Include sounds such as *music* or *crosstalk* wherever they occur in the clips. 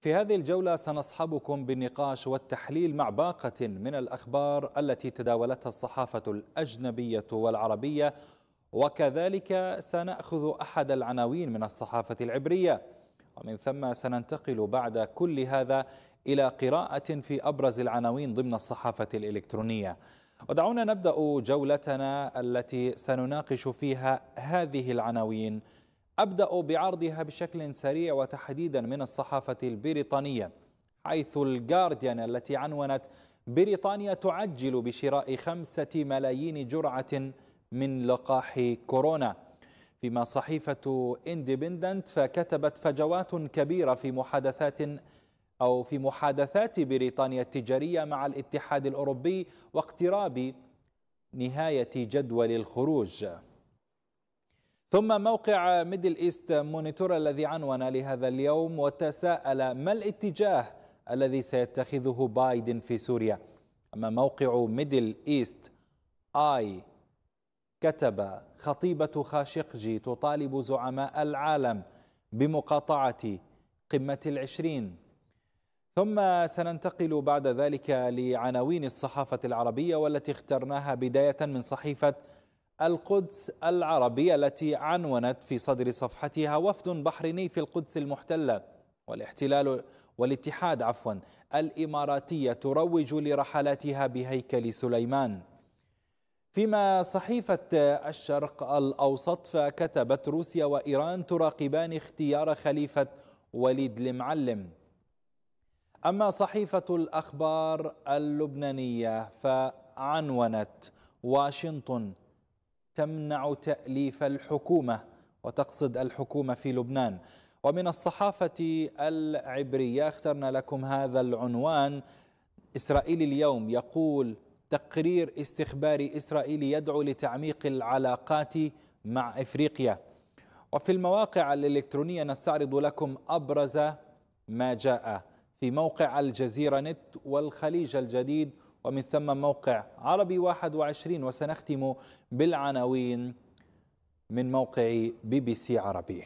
في هذه الجولة سنصحبكم بالنقاش والتحليل مع باقة من الأخبار التي تداولتها الصحافة الأجنبية والعربية وكذلك سنأخذ أحد العناوين من الصحافة العبرية ومن ثم سننتقل بعد كل هذا إلى قراءة في أبرز العناوين ضمن الصحافة الإلكترونية ودعونا نبدأ جولتنا التي سنناقش فيها هذه العناوين ابدا بعرضها بشكل سريع وتحديدا من الصحافة البريطانية حيث الجارديان التي عنونت بريطانيا تعجل بشراء خمسة ملايين جرعة من لقاح كورونا فيما صحيفة اندبندنت فكتبت فجوات كبيرة في محادثات أو في محادثات بريطانيا التجارية مع الاتحاد الأوروبي واقتراب نهاية جدول الخروج ثم موقع ميدل إيست مونيتور الذي عنون لهذا اليوم وتساءل ما الاتجاه الذي سيتخذه بايدن في سوريا أما موقع ميدل إيست آي كتب خطيبة خاشقجي تطالب زعماء العالم بمقاطعة قمة العشرين ثم سننتقل بعد ذلك لعناوين الصحافة العربية والتي اخترناها بداية من صحيفة القدس العربية التي عنونت في صدر صفحتها وفد بحريني في القدس المحتلة والاحتلال والاتحاد عفوا الإماراتية تروج لرحلاتها بهيكل سليمان فيما صحيفة الشرق الأوسط فكتبت روسيا وإيران تراقبان اختيار خليفة وليد المعلم أما صحيفة الأخبار اللبنانية فعنونت واشنطن تمنع تأليف الحكومة وتقصد الحكومة في لبنان ومن الصحافة العبرية اخترنا لكم هذا العنوان إسرائيل اليوم يقول تقرير استخباري إسرائيلي يدعو لتعميق العلاقات مع إفريقيا وفي المواقع الإلكترونية نستعرض لكم أبرز ما جاء في موقع الجزيرة نت والخليج الجديد ومن ثم موقع عربي 21 وسنختم بالعناوين من موقع بي بي سي عربي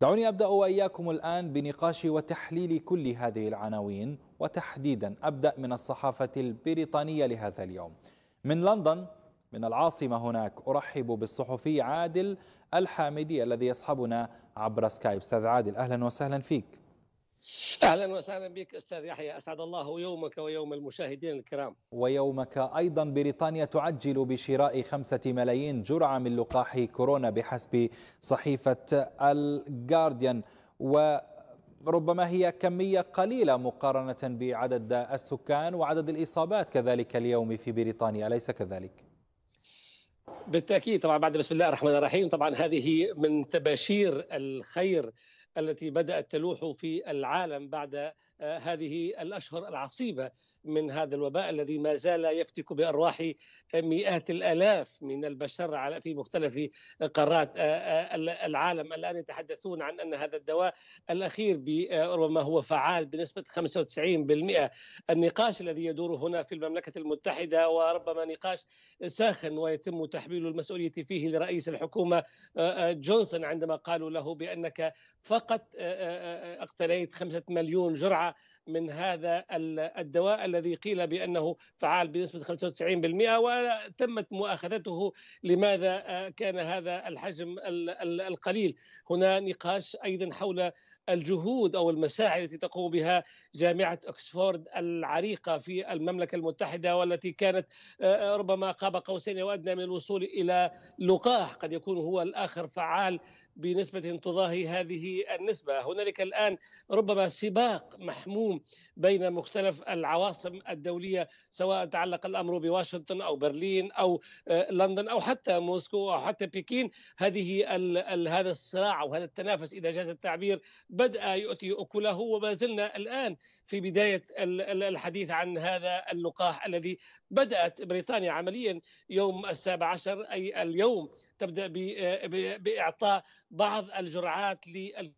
دعوني أبدأ وإياكم الآن بنقاش وتحليل كل هذه العناوين وتحديدا أبدأ من الصحافة البريطانية لهذا اليوم من لندن من العاصمة هناك أرحب بالصحفي عادل الحامدي الذي يصحبنا عبر سكايب أستاذ عادل أهلا وسهلا فيك اهلا وسهلا بك استاذ يحيى اسعد الله يومك ويوم المشاهدين الكرام ويومك ايضا بريطانيا تعجل بشراء خمسة ملايين جرعه من لقاح كورونا بحسب صحيفه الجارديان وربما هي كميه قليله مقارنه بعدد السكان وعدد الاصابات كذلك اليوم في بريطانيا اليس كذلك بالتاكيد طبعا بعد بسم الله الرحمن الرحيم طبعا هذه من تباشير الخير التي بدأت تلوح في العالم بعد هذه الأشهر العصيبة من هذا الوباء الذي ما زال يفتك بأرواح مئات الآلاف من البشر على في مختلف قارات آه، آه، العالم الآن يتحدثون عن أن هذا الدواء الأخير آه، ربما هو فعال بنسبة 95% النقاش الذي يدور هنا في المملكة المتحدة وربما نقاش ساخن ويتم تحميل المسؤولية فيه لرئيس الحكومة جونسون عندما قالوا له بأنك فقط اقتنيت 5 مليون جرعة está من هذا الدواء الذي قيل بأنه فعال بنسبة 95% وتمت مؤاخذته لماذا آه، كان هذا الحجم القليل هنا نقاش أيضا حول الجهود أو المساعي التي تقوم بها جامعة أكسفورد العريقة في المملكة المتحدة والتي كانت آه، آه، ربما قاب قوسين أو أدنى من الوصول إلى لقاح قد يكون هو الآخر فعال بنسبة تضاهي هذه النسبة هنالك الآن ربما سباق محموم اليوم بين مختلف العواصم الدوليه سواء تعلق الامر بواشنطن او برلين او آه، لندن او حتى موسكو او حتى بكين هذه هذا الصراع او هذا التنافس اذا جاز التعبير بدا يؤتي اكله وما زلنا الان في بدايه الحديث عن هذا اللقاح الذي بدات بريطانيا عمليا يوم السابع عشر اي اليوم تبدا آه، باعطاء بعض الجرعات لل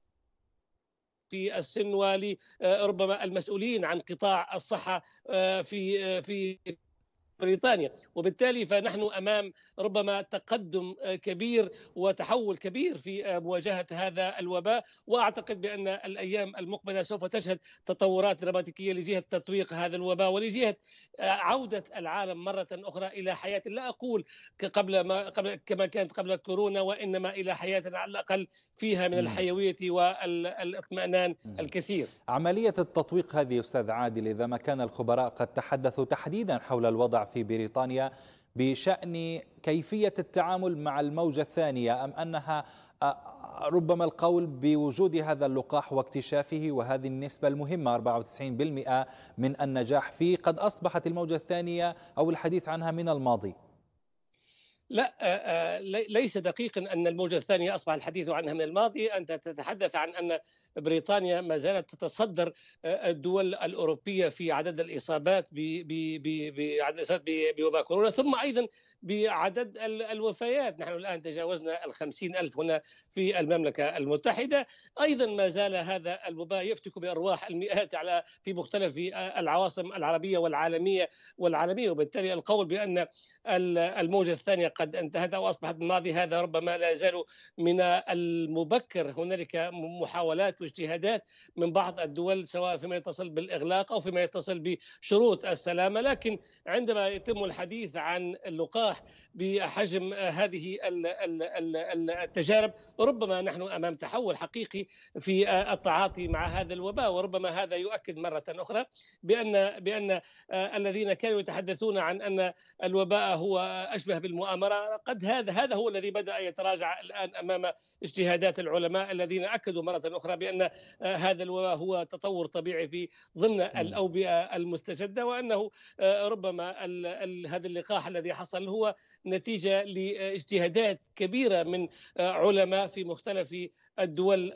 في السن ولربما آه، المسؤولين عن قطاع الصحه آه، في آه، في بريطانيا وبالتالي فنحن أمام ربما تقدم آه، كبير وتحول كبير في آه، مواجهة هذا الوباء وأعتقد بأن الأيام المقبلة سوف تشهد تطورات دراماتيكية لجهة تطويق هذا الوباء ولجهة آه، عودة العالم مرة أخرى إلى حياة لا أقول قبل ما قبل كما كانت قبل كورونا وإنما إلى حياة على الأقل فيها من الحيوية والاطمئنان الكثير عملية التطويق هذه أستاذ عادل إذا ما كان الخبراء قد تحدثوا تحديدا حول الوضع في بريطانيا بشأن كيفية التعامل مع الموجة الثانية أم أنها آه، ربما القول بوجود هذا اللقاح واكتشافه وهذه النسبة المهمة 94% من النجاح فيه قد أصبحت الموجة الثانية أو الحديث عنها من الماضي لا آه، آه، ليس دقيقا ان الموجه الثانيه اصبح الحديث عنها من الماضي انت تتحدث عن ان بريطانيا ما زالت تتصدر آه، الدول الاوروبيه في عدد الاصابات بعدد الاصابات بوباء كورونا ثم ايضا بعدد الوفيات نحن الان تجاوزنا ال ألف هنا في المملكه المتحده ايضا ما زال هذا الوباء يفتك بارواح المئات على في مختلف العواصم العربيه والعالميه والعالميه وبالتالي القول بان الموجه الثانيه قد انتهت واصبحت الماضي هذا ربما لا يزال من المبكر هنالك محاولات واجتهادات من بعض الدول سواء فيما يتصل بالاغلاق او فيما يتصل بشروط السلامه لكن عندما يتم الحديث عن اللقاح بحجم هذه التجارب ربما نحن امام تحول حقيقي في التعاطي مع هذا الوباء وربما هذا يؤكد مره اخرى بان بان الذين كانوا يتحدثون عن ان الوباء هو اشبه بالمؤامره الأمر قد هذا هذا هو الذي بدأ يتراجع الآن أمام اجتهادات العلماء الذين أكدوا مرة أخرى بأن آه، هذا الوباء هو تطور طبيعي في ضمن الأوبئة المستجدة وأنه آه، ربما هذا اللقاح الذي حصل هو نتيجه لاجتهادات كبيره من علماء في مختلف الدول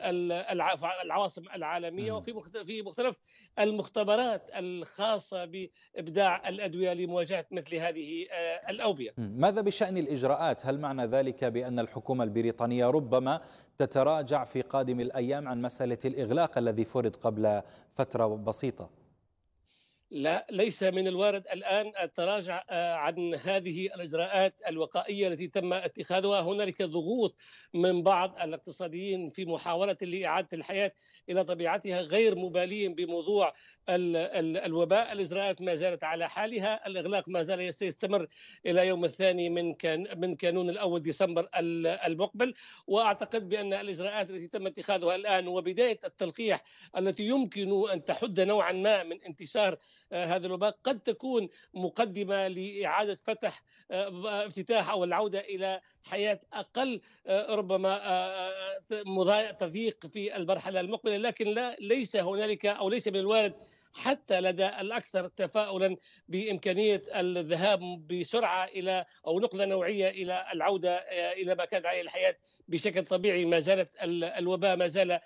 العواصم العالميه وفي في مختلف المختبرات الخاصه بابداع الادويه لمواجهه مثل هذه آه، الاوبئه. ماذا بشان الاجراءات؟ هل معنى ذلك بان الحكومه البريطانيه ربما تتراجع في قادم الايام عن مساله الاغلاق الذي فرض قبل فتره بسيطه؟ لا ليس من الوارد الان التراجع آه، عن هذه الاجراءات الوقائيه التي تم اتخاذها هنالك ضغوط من بعض الاقتصاديين في محاوله لاعاده الحياه الى طبيعتها غير مبالين بموضوع الوباء الاجراءات ما زالت على حالها الاغلاق ما زال سيستمر الى يوم الثاني من كان من كانون الاول ديسمبر المقبل واعتقد بان الاجراءات التي تم اتخاذها الان وبدايه التلقيح التي يمكن ان تحد نوعا ما من انتشار آه، هذا الوباء قد تكون مقدمه لاعاده فتح آه، آه، افتتاح او العوده الى حياه اقل ربما تضييق في المرحله المقبله لكن لا ليس هنالك او ليس من الوارد حتى لدى الأكثر تفاؤلا بإمكانية الذهاب بسرعة إلى أو نقلة نوعية إلى العودة آه، إلى ما كانت عليه الحياة بشكل طبيعي ما زالت الوباء ما زال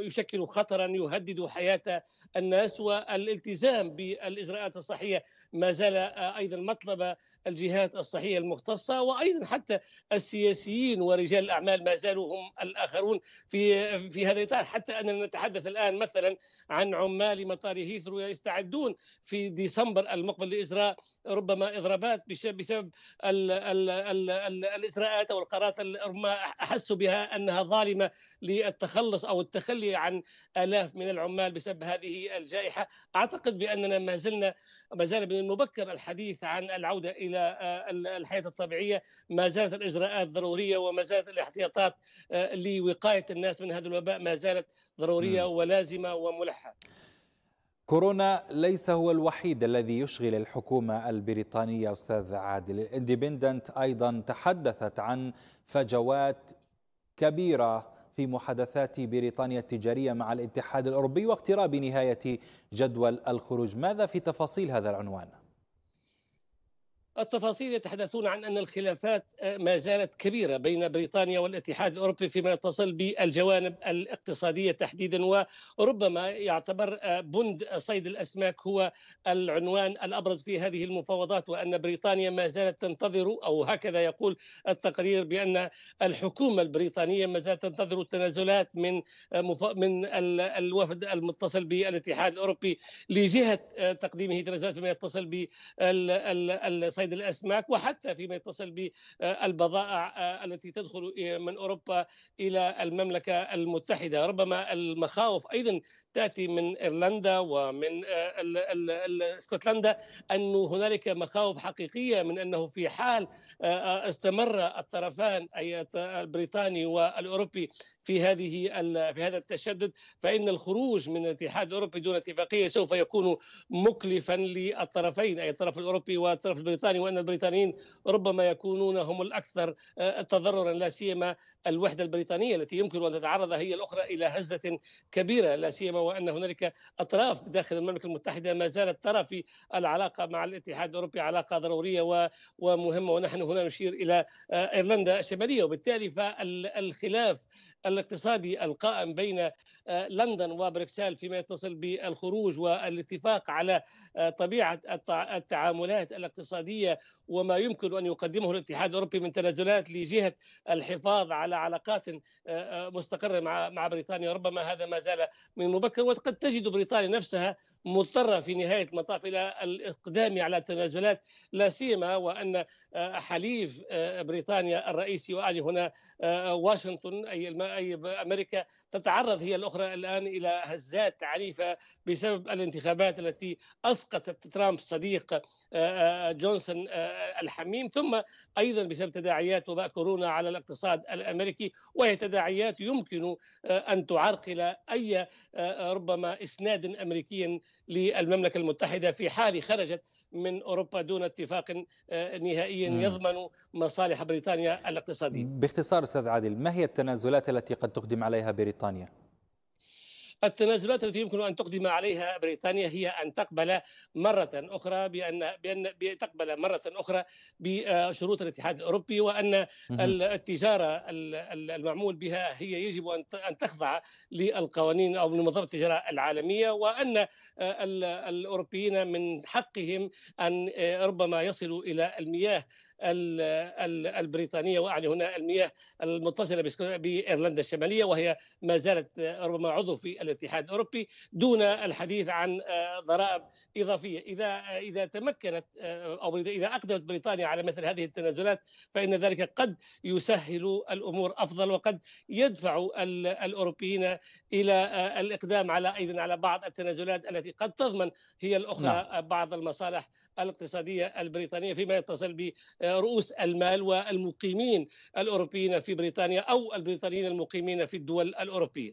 يشكل خطرا يهدد حياة الناس والالتزام بالإجراءات الصحية ما زال آه، أيضا مطلب الجهات الصحية المختصة وأيضا حتى السياسيين ورجال الأعمال ما زالوا هم الآخرون في في هذا الإطار حتى أننا نتحدث الآن مثلا عن عمال مطار مطار هيثرو يستعدون في ديسمبر المقبل لاجراء ربما اضرابات بسبب الاجراءات او القرارات ربما احسوا بها انها ظالمه للتخلص او التخلي عن الاف من العمال بسبب هذه الجائحه اعتقد باننا ما زلنا ما زال من المبكر الحديث عن العوده الى آه، الحياه الطبيعيه ما زالت الاجراءات ضروريه وما زالت الاحتياطات آه، لوقايه الناس من هذا الوباء ما زالت ضروريه ولازمه وملحه كورونا ليس هو الوحيد الذي يشغل الحكومة البريطانية أستاذ عادل الاندبندنت أيضا تحدثت عن فجوات كبيرة في محادثات بريطانيا التجارية مع الاتحاد الأوروبي واقتراب نهاية جدول الخروج ماذا في تفاصيل هذا العنوان؟ التفاصيل يتحدثون عن أن الخلافات آه، ما زالت كبيرة بين بريطانيا والاتحاد الأوروبي فيما يتصل بالجوانب الاقتصادية تحديدا وربما يعتبر آه، بند صيد الأسماك هو العنوان الأبرز في هذه المفاوضات وأن بريطانيا ما زالت تنتظر أو هكذا يقول التقرير بأن الحكومة البريطانية ما زالت تنتظر تنازلات من آه، من الوفد المتصل بالاتحاد الأوروبي لجهة تقديمه تنازلات فيما يتصل بالصيد صيد الاسماك وحتى فيما يتصل بالبضائع آه، التي تدخل آه، من اوروبا الى المملكه المتحده، ربما المخاوف ايضا تاتي من ايرلندا ومن اسكتلندا آه، ان هنالك مخاوف حقيقيه من انه في حال استمر الطرفان اي البريطاني والاوروبي في هذه في هذا التشدد فان الخروج من الاتحاد الاوروبي دون اتفاقيه سوف يكون مكلفا للطرفين اي الطرف الاوروبي والطرف البريطاني البريطاني وان البريطانيين ربما يكونون هم الاكثر آه، تضررا لا سيما الوحده البريطانيه التي يمكن ان تتعرض هي الاخرى الى هزه كبيره لا سيما وان هنالك اطراف داخل المملكه المتحده ما زالت ترى في العلاقه مع الاتحاد الاوروبي علاقه ضروريه ومهمه ونحن هنا نشير الى آه، ايرلندا الشماليه وبالتالي فالخلاف الاقتصادي القائم بين آه، لندن وبريكسال فيما يتصل بالخروج والاتفاق على طبيعه التعاملات الاقتصاديه الدولية وما يمكن أن يقدمه الاتحاد الأوروبي من تنازلات لجهة الحفاظ على علاقات آه، آه، مستقرة مع مع بريطانيا ربما هذا ما زال من مبكر وقد تجد بريطانيا نفسها مضطرة في نهاية المطاف إلى الإقدام على التنازلات لا سيما وأن آه، حليف آه، بريطانيا الرئيسي وأعني هنا آه، واشنطن أي أي أمريكا تتعرض هي الأخرى الآن إلى هزات عنيفة بسبب الانتخابات التي أسقطت ترامب صديق جونسون الحميم ثم أيضا بسبب تداعيات وباء كورونا على الاقتصاد الأمريكي وهي تداعيات يمكن أن تعرقل أي ربما إسناد أمريكي للمملكة المتحدة في حال خرجت من أوروبا دون اتفاق آه، نهائي يضمن مصالح بريطانيا الاقتصادية باختصار أستاذ عادل ما هي التنازلات التي قد تقدم عليها بريطانيا؟ التنازلات التي يمكن ان تقدم عليها بريطانيا هي ان تقبل مره اخرى بان بان تقبل مره اخرى بشروط الاتحاد الاوروبي وان التجاره المعمول بها هي يجب ان تخضع للقوانين او لمنظمه التجاره العالميه وان الاوروبيين من حقهم ان آه، ربما يصلوا الى المياه البريطانيه واعني هنا المياه المتصله بايرلندا الشماليه وهي ما زالت ربما عضو في الاتحاد الاوروبي دون الحديث عن آه، ضرائب اضافيه اذا اذا تمكنت آه، او اذا اقدمت بريطانيا على مثل هذه التنازلات فان ذلك قد يسهل الامور افضل وقد يدفع الاوروبيين الى آه، الاقدام على ايضا على بعض التنازلات التي قد تضمن هي الاخرى نعم. بعض المصالح الاقتصاديه البريطانيه فيما يتصل ب رؤوس المال والمقيمين الاوروبيين في بريطانيا او البريطانيين المقيمين في الدول الاوروبيه.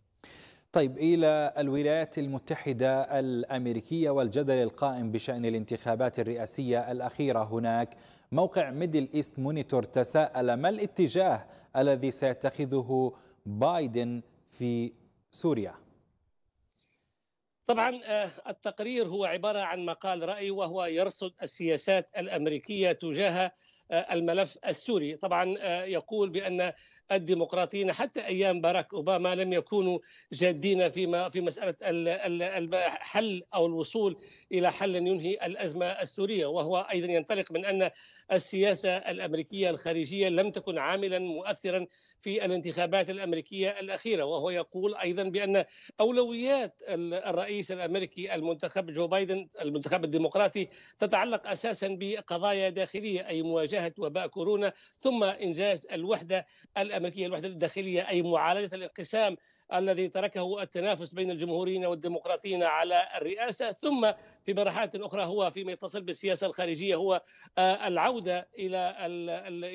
طيب الى الولايات المتحده الامريكيه والجدل القائم بشان الانتخابات الرئاسيه الاخيره هناك موقع ميدل ايست مونيتور تساءل ما الاتجاه الذي سيتخذه بايدن في سوريا طبعا آه، التقرير هو عباره عن مقال راي وهو يرصد السياسات الامريكيه تجاه آه، الملف السوري طبعا آه، يقول بان الديمقراطيين حتى ايام باراك اوباما لم يكونوا جادين فيما في مساله الحل او الوصول الى حل ينهي الازمه السوريه وهو ايضا ينطلق من ان السياسه الامريكيه الخارجيه لم تكن عاملا مؤثرا في الانتخابات الامريكيه الاخيره وهو يقول ايضا بان اولويات الرئيس الرئيس الامريكي المنتخب جو بايدن المنتخب الديمقراطي تتعلق اساسا بقضايا داخليه اي مواجهه وباء كورونا ثم انجاز الوحده الامريكيه الوحده الداخليه اي معالجه الانقسام الذي تركه التنافس بين الجمهوريين والديمقراطيين على الرئاسه ثم في مرحله اخرى هو فيما يتصل بالسياسه الخارجيه هو آه، العوده الى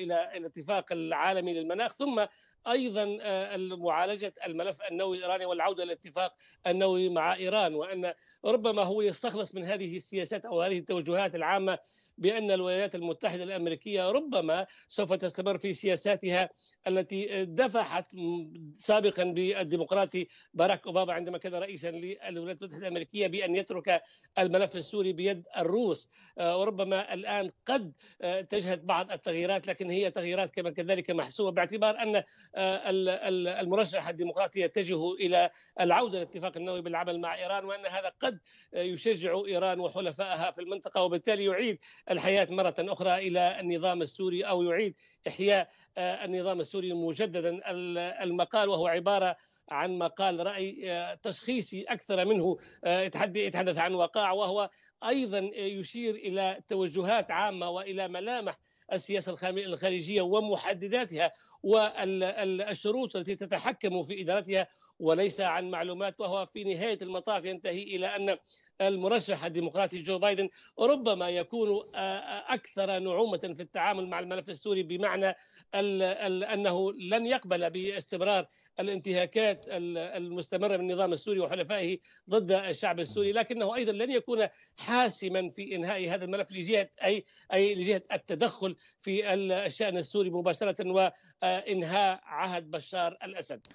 الى الاتفاق العالمي للمناخ ثم ايضا آه، معالجه الملف النووي الايراني والعوده الى الاتفاق النووي مع ايران وان ربما هو يستخلص من هذه السياسات او هذه التوجهات العامه بأن الولايات المتحدة الأمريكية ربما سوف تستمر في سياساتها التي دفعت سابقا بالديمقراطي باراك أوباما عندما كان رئيسا للولايات المتحدة الأمريكية بأن يترك الملف السوري بيد الروس آه، وربما الآن قد آه، تجهد بعض التغييرات لكن هي تغييرات كما كذلك محسوبه باعتبار أن آه، المرشح الديمقراطي يتجه إلى العودة للاتفاق النووي بالعمل مع إيران وأن هذا قد يشجع إيران وحلفائها في المنطقة وبالتالي يعيد الحياة مرة أخرى إلى النظام السوري أو يعيد إحياء آه، النظام السوري مجددا المقال وهو عبارة عن مقال رأي آه، تشخيصي أكثر منه آه، يتحدث عن وقاع وهو أيضا يشير إلى توجهات عامة وإلى ملامح السياسة الخارجية ومحدداتها والشروط التي تتحكم في إدارتها وليس عن معلومات وهو في نهاية المطاف ينتهي إلى أن المرشح الديمقراطي جو بايدن ربما يكون آه، آه، اكثر نعومه في التعامل مع الملف السوري بمعنى انه لن يقبل باستمرار الانتهاكات المستمره من النظام السوري وحلفائه ضد الشعب السوري لكنه ايضا لن يكون حاسما في انهاء هذا الملف لجهه اي اي لجهه التدخل في الشان السوري مباشره وانهاء عهد بشار الاسد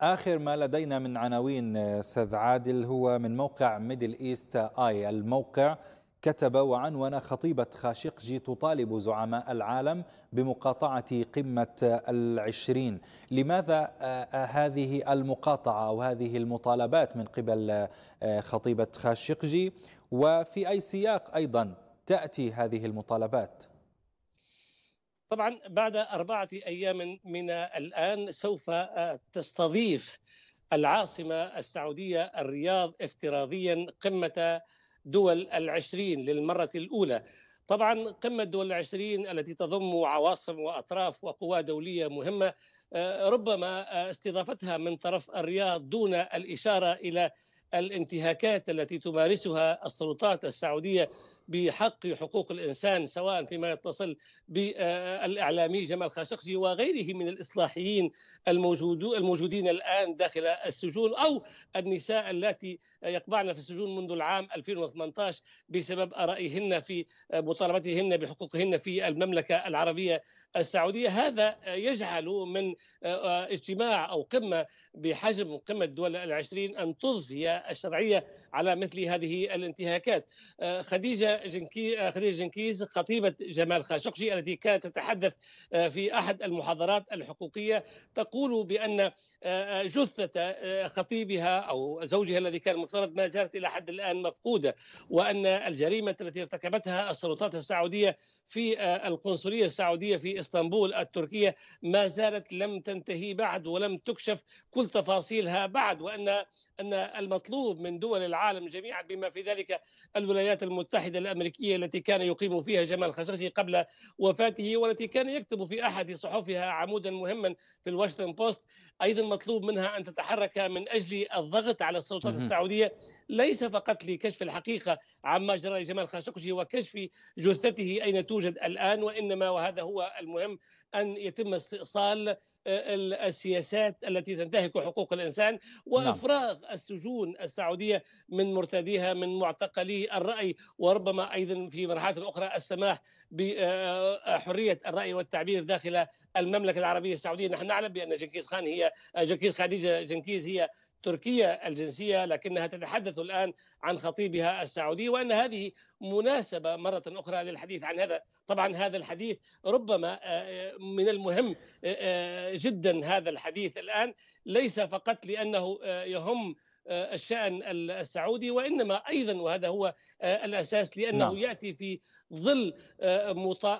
آخر ما لدينا من عناوين آه، أستاذ عادل هو من موقع ميدل إيست آي الموقع كتب وعنون خطيبة خاشقجي تطالب زعماء العالم بمقاطعة قمة العشرين لماذا آه، آه، هذه المقاطعة أو هذه المطالبات من قبل خطيبة خاشقجي وفي أي سياق أيضا تأتي هذه المطالبات؟ طبعا بعد أربعة أيام من الآن سوف آه، تستضيف العاصمة السعودية الرياض افتراضيا قمة دول العشرين للمرة الأولى طبعا قمة دول العشرين التي تضم عواصم وأطراف وقوى دولية مهمة آه، ربما آه، استضافتها من طرف الرياض دون الإشارة إلى الانتهاكات التي تمارسها السلطات السعوديه بحق حقوق الانسان سواء فيما يتصل بالاعلامي جمال خاشقجي وغيره من الاصلاحيين الموجودين الان داخل السجون او النساء التي يقبعن في السجون منذ العام 2018 بسبب ارائهن في مطالبتهن بحقوقهن في المملكه العربيه السعوديه هذا يجعل من اجتماع او قمه بحجم قمه الدول العشرين ان تضفي الشرعيه على مثل هذه الانتهاكات آه، خديجه جنكي آه، خديجه جنكيز خطيبه جمال خاشقجي التي كانت تتحدث آه، في احد المحاضرات الحقوقيه تقول بان جثه خطيبها او زوجها الذي كان مفترض ما زالت الى حد الان مفقوده وان الجريمه التي ارتكبتها السلطات السعوديه في القنصليه السعوديه في اسطنبول التركيه ما زالت لم تنتهي بعد ولم تكشف كل تفاصيلها بعد وان ان المطلوب من دول العالم جميعا بما في ذلك الولايات المتحده الامريكيه التي كان يقيم فيها جمال خاشقجي قبل وفاته والتي كان يكتب في احد صحفها عمودا مهما في الواشنطن بوست ايضا مطلوب منها ان تتحرك من اجل الضغط على السلطات السعوديه ليس فقط لكشف الحقيقه عما جرى لجمال خاشقجي وكشف جثته اين توجد الان وانما وهذا هو المهم ان يتم استئصال السياسات التي تنتهك حقوق الإنسان نعم. وإفراغ السجون السعودية من مرتديها من معتقلي الرأي وربما أيضا في مرحلة أخرى السماح بحرية آه، الرأي والتعبير داخل المملكة العربية السعودية نحن نعلم بأن جنكيز خان هي جنكيز خديجة جنكيز هي تركيا الجنسية لكنها تتحدث الآن عن خطيبها السعودي وأن هذه مناسبة مرة أخرى للحديث عن هذا طبعا هذا الحديث ربما آه، آه، من المهم آه، جدا هذا الحديث الآن ليس فقط لأنه يهم الشأن السعودي وإنما أيضا وهذا هو الأساس لأنه نعم. يأتي في ظل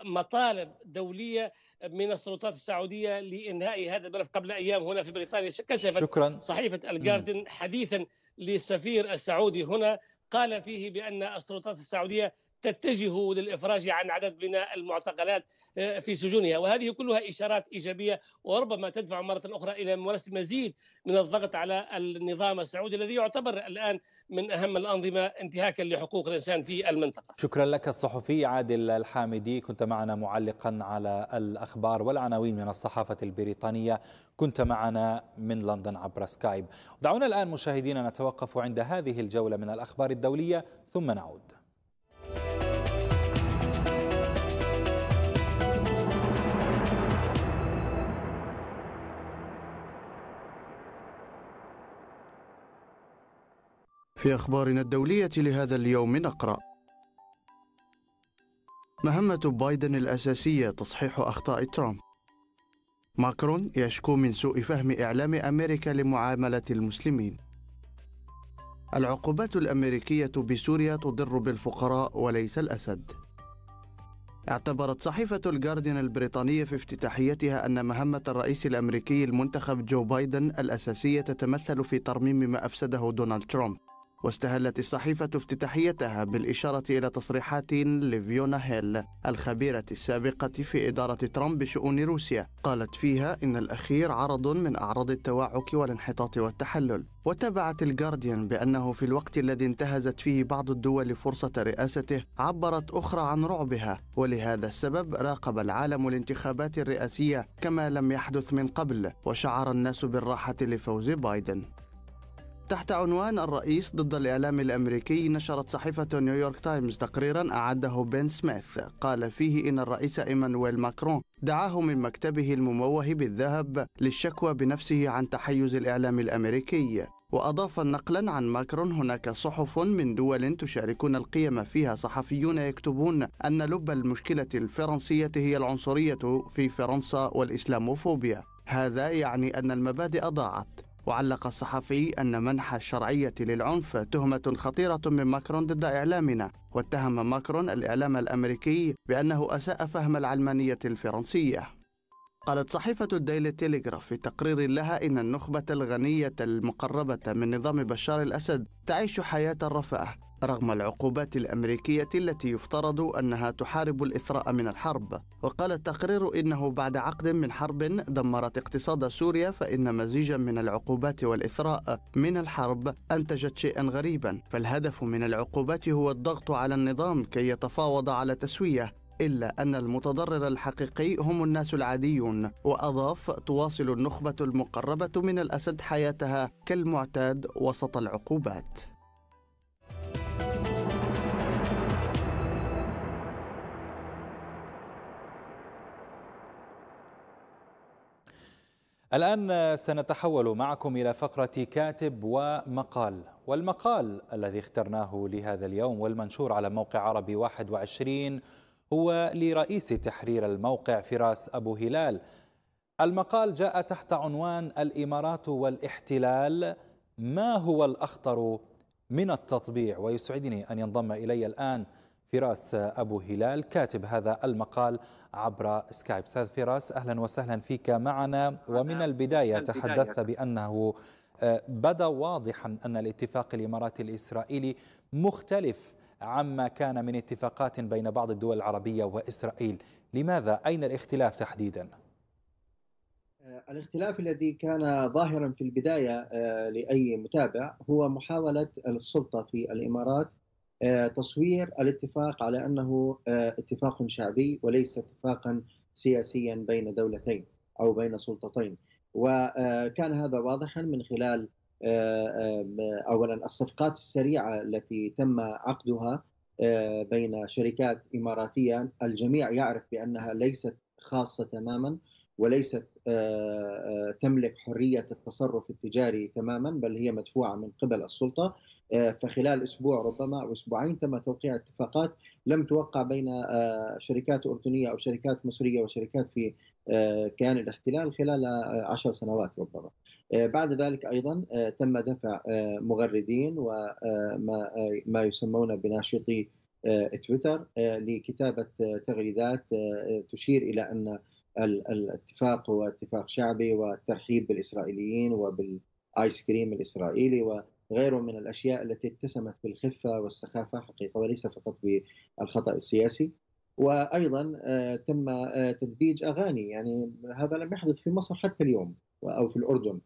مطالب دولية من السلطات السعوديه لانهاء هذا الملف قبل ايام هنا في بريطانيا كشفت شكرا. صحيفه الجاردن حديثا للسفير السعودي هنا قال فيه بان السلطات السعوديه تتجه للافراج عن عدد من المعتقلات آه، في سجونها وهذه كلها اشارات ايجابيه وربما تدفع مره اخرى الى ممارسه مزيد من الضغط على النظام السعودي الذي يعتبر الان من اهم الانظمه انتهاكا لحقوق الانسان في المنطقه. شكرا لك الصحفي عادل الحامدي كنت معنا معلقا على الاخبار والعناوين من الصحافه البريطانيه كنت معنا من لندن عبر سكايب. دعونا الان مشاهدينا نتوقف عند هذه الجوله من الاخبار الدوليه ثم نعود. في أخبارنا الدولية لهذا اليوم نقرأ مهمة بايدن الأساسية تصحيح أخطاء ترامب ماكرون يشكو من سوء فهم إعلام أمريكا لمعاملة المسلمين العقوبات الأمريكية بسوريا تضر بالفقراء وليس الأسد اعتبرت صحيفة الجاردين البريطانية في افتتاحيتها أن مهمة الرئيس الأمريكي المنتخب جو بايدن الأساسية تتمثل في ترميم ما أفسده دونالد ترامب واستهلت الصحيفة افتتاحيتها بالإشارة إلى تصريحات لفيونا هيل الخبيرة السابقة في إدارة ترامب بشؤون روسيا قالت فيها إن الأخير عرض من أعراض التوعك والانحطاط والتحلل وتابعت الجارديان بأنه في الوقت الذي انتهزت فيه بعض الدول فرصة رئاسته عبرت أخرى عن رعبها ولهذا السبب راقب العالم الانتخابات الرئاسية كما لم يحدث من قبل وشعر الناس بالراحة لفوز بايدن تحت عنوان الرئيس ضد الإعلام الأمريكي نشرت صحيفة نيويورك تايمز تقريرا أعده بن سميث قال فيه إن الرئيس إيمانويل ماكرون دعاه من مكتبه المموه بالذهب للشكوى بنفسه عن تحيز الإعلام الأمريكي وأضاف نقلا عن ماكرون هناك صحف من دول تشاركون القيم فيها صحفيون يكتبون أن لب المشكلة الفرنسية هي العنصرية في فرنسا والإسلاموفوبيا هذا يعني أن المبادئ ضاعت وعلق الصحفي أن منح الشرعية للعنف تهمة خطيرة من ماكرون ضد إعلامنا واتهم ماكرون الإعلام الأمريكي بأنه أساء فهم العلمانية الفرنسية قالت صحيفة الديلي تيليغراف في تقرير لها إن النخبة الغنية المقربة من نظام بشار الأسد تعيش حياة الرفاه رغم العقوبات الامريكيه التي يفترض انها تحارب الاثراء من الحرب وقال التقرير انه بعد عقد من حرب دمرت اقتصاد سوريا فان مزيجا من العقوبات والاثراء من الحرب انتجت شيئا غريبا فالهدف من العقوبات هو الضغط على النظام كي يتفاوض على تسويه إلا أن المتضرر الحقيقي هم الناس العاديون وأضاف تواصل النخبة المقربة من الأسد حياتها كالمعتاد وسط العقوبات الآن سنتحول معكم إلى فقرة كاتب ومقال والمقال الذي اخترناه لهذا اليوم والمنشور على موقع عربي 21 هو لرئيس تحرير الموقع فراس أبو هلال المقال جاء تحت عنوان الإمارات والاحتلال ما هو الأخطر من التطبيع ويسعدني أن ينضم إلي الآن فراس أبو هلال كاتب هذا المقال عبر سكايب أستاذ فراس أهلا وسهلا فيك معنا ومن البداية تحدثت بأنه آه، بدا واضحا أن الاتفاق الإماراتي الإسرائيلي مختلف عما كان من اتفاقات بين بعض الدول العربية وإسرائيل لماذا؟ أين الاختلاف تحديداً؟ آه، الاختلاف الذي كان ظاهرا في البدايه آه، لاي متابع هو محاوله السلطه في الامارات آه، تصوير الاتفاق على انه اتفاق شعبي وليس اتفاقا سياسيا بين دولتين او بين سلطتين وكان هذا واضحا من خلال اولا الصفقات السريعه التي تم عقدها بين شركات اماراتيه الجميع يعرف بانها ليست خاصه تماما وليست آه، آه، تملك حريه التصرف التجاري تماما بل هي مدفوعه من قبل السلطه آه، فخلال اسبوع ربما او اسبوعين تم توقيع اتفاقات لم توقع بين شركات اردنيه او شركات مصريه وشركات في كيان الاحتلال خلال عشر سنوات ربما. بعد ذلك ايضا تم دفع مغردين وما ما يسمون بناشطي تويتر لكتابه تغريدات تشير الى ان الاتفاق هو اتفاق شعبي والترحيب بالاسرائيليين وبالايس كريم الاسرائيلي وغيره من الاشياء التي اتسمت بالخفه والسخافه حقيقه وليس فقط بالخطا السياسي وايضا آه، تم آه، تدبيج اغاني يعني هذا لم يحدث في مصر حتى اليوم او في الاردن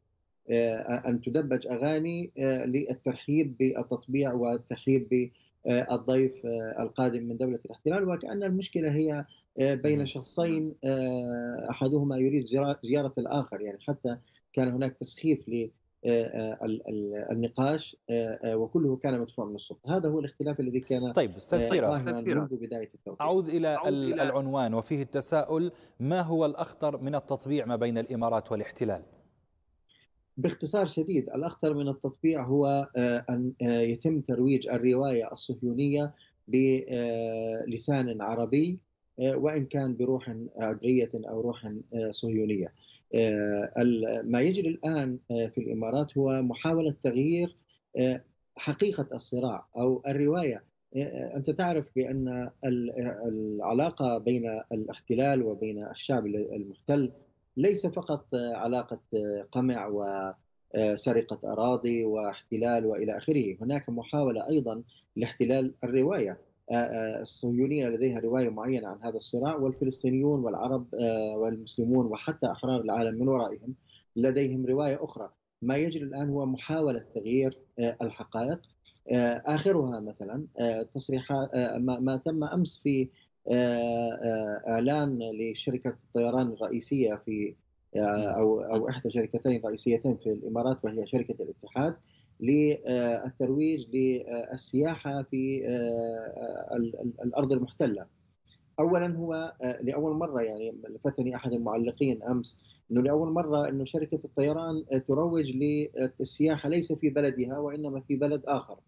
آه، ان تدبج اغاني للترحيب بالتطبيع والترحيب بالضيف القادم من دوله الاحتلال وكان المشكله هي آه، بين شخصين آه، احدهما يريد زياره الاخر يعني حتى كان هناك تسخيف للنقاش آه، وكله كان مدفوع من السلطه، هذا هو الاختلاف الذي كان طيب استاذ فيرا منذ بدايه التوقيت اعود الى العنوان وفيه التساؤل ما هو الاخطر من التطبيع ما بين الامارات والاحتلال؟ باختصار شديد الاخطر من التطبيع هو ان يتم ترويج الروايه الصهيونيه بلسان عربي آه، وان كان بروح عبريه او روح آه، صهيونيه. آه، ما يجري الان في الامارات هو محاوله تغيير حقيقه الصراع او الروايه انت تعرف بان العلاقه بين الاحتلال وبين الشعب المحتل ليس فقط علاقه قمع وسرقه اراضي واحتلال والى اخره، هناك محاوله ايضا لاحتلال الروايه آه، آه، الصهيونية لديها رواية معينة عن هذا الصراع والفلسطينيون والعرب آه، والمسلمون وحتى أحرار العالم من ورائهم لديهم رواية أخرى ما يجري الآن هو محاولة تغيير الحقائق آخرها مثلا تصريحات ما تم أمس في إعلان لشركة الطيران الرئيسية في أو أو إحدى شركتين رئيسيتين في الإمارات وهي شركة الاتحاد للترويج للسياحه في آه، الارض المحتله. اولا هو آه، لاول مره يعني لفتني احد المعلقين امس انه لاول مره انه شركه الطيران تروج للسياحه ليس في بلدها وانما في بلد اخر.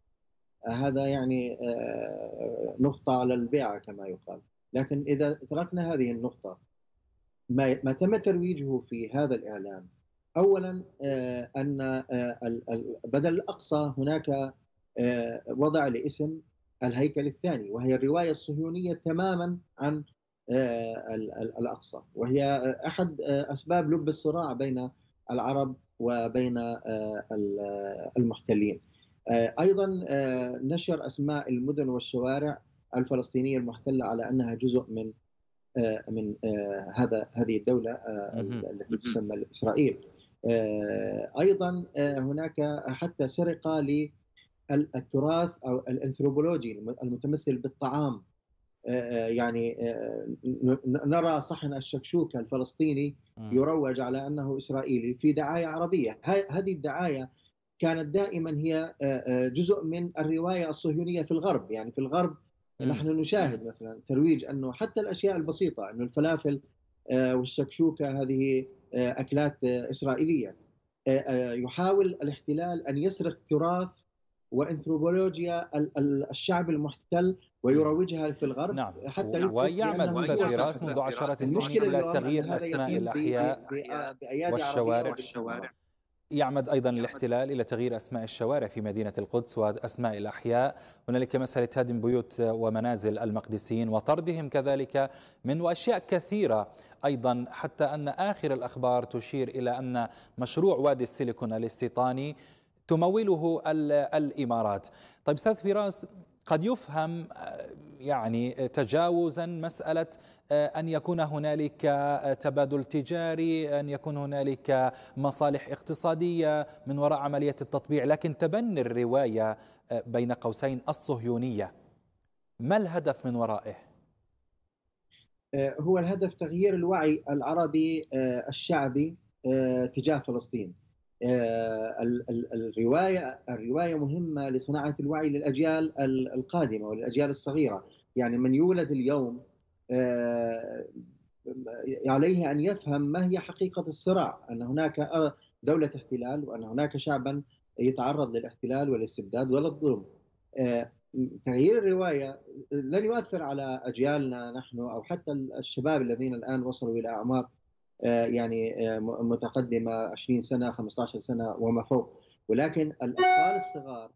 هذا يعني آه، نقطه على البيعه كما يقال. لكن اذا تركنا هذه النقطه ما ما تم ترويجه في هذا الاعلان اولا آه، ان آه، بدل الاقصى هناك آه، وضع لاسم الهيكل الثاني وهي الروايه الصهيونيه تماما عن الاقصى وهي احد اسباب لب الصراع بين العرب وبين المحتلين. ايضا نشر اسماء المدن والشوارع الفلسطينيه المحتله على انها جزء من من هذا هذه الدوله التي تسمى اسرائيل. آه، ايضا آه، هناك حتى سرقه للتراث او الانثروبولوجي المتمثل بالطعام آه، يعني نرى صحن الشكشوكه الفلسطيني يروج على انه اسرائيلي في دعايه عربيه هذه الدعايه كانت دائما هي جزء من الروايه الصهيونيه في الغرب يعني في الغرب نحن نشاهد مثلا ترويج انه حتى الاشياء البسيطه انه الفلافل والشكشوكه هذه آه، اكلات آه، اسرائيليه آه، يحاول الاحتلال ان يسرق تراث وانثروبولوجيا الشعب المحتل ويروجها في الغرب نعم. حتى ويعمل مستثمرات منذ عشرات السنين الى تغيير اسماء الاحياء والشوارع, والشوارع. يعمد أيضا الاحتلال إلى تغيير أسماء الشوارع في مدينة القدس وأسماء الأحياء هنالك مسألة هدم بيوت ومنازل المقدسيين وطردهم كذلك من وأشياء كثيرة أيضا حتى أن آخر الأخبار تشير إلى أن مشروع وادي السيليكون الاستيطاني تموله الإمارات طيب أستاذ فراس قد يفهم آه، يعني تجاوزا مسألة آه، أن يكون هنالك آه، تبادل تجاري أن يكون هنالك مصالح اقتصادية من وراء عملية التطبيع لكن تبني الرواية آه، بين قوسين الصهيونية ما الهدف من ورائه؟ هو الهدف تغيير الوعي العربي الشعبي تجاه فلسطين الروايه الروايه مهمه لصناعه الوعي للاجيال القادمه وللاجيال الصغيره يعني من يولد اليوم آه، عليه ان يفهم ما هي حقيقه الصراع، ان هناك آه، دوله احتلال وان هناك شعبا يتعرض للاحتلال والاستبداد والظلم. آه، تغيير الروايه لن يؤثر على اجيالنا نحن او حتى الشباب الذين الان وصلوا الى اعمار يعني متقدمه 20 سنه 15 سنه وما فوق ولكن الاطفال الصغار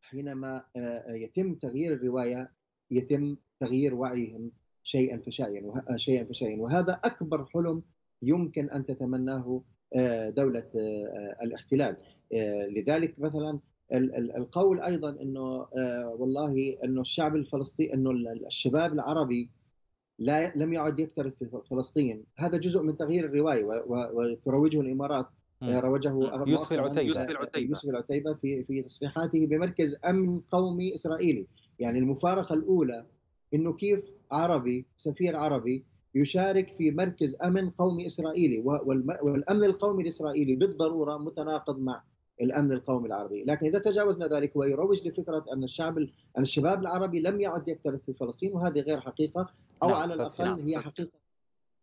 حينما يتم تغيير الروايه يتم تغيير وعيهم شيئا فشيئا وه... آه، شيئا فشيئا وهذا اكبر حلم يمكن ان تتمناه آه، دوله آه، الاحتلال لذلك مثلا القول ايضا انه والله انه الشعب الفلسطيني انه الشباب العربي لا لم يعد يكترث في فلسطين هذا جزء من تغيير الروايه وتروجه الامارات روجه يوسف العتيبه يوسف العتيبه يوسف العتيبه في في تصريحاته بمركز امن قومي اسرائيلي يعني المفارقه الاولى انه كيف عربي سفير عربي يشارك في مركز امن قومي اسرائيلي والامن القومي الاسرائيلي بالضروره متناقض مع الامن القومي العربي، لكن اذا تجاوزنا ذلك ويروج لفكره ان الشعب ان الشباب العربي لم يعد يكترث في فلسطين وهذه غير حقيقه او نعم، على الاقل نعم. هي حقيقه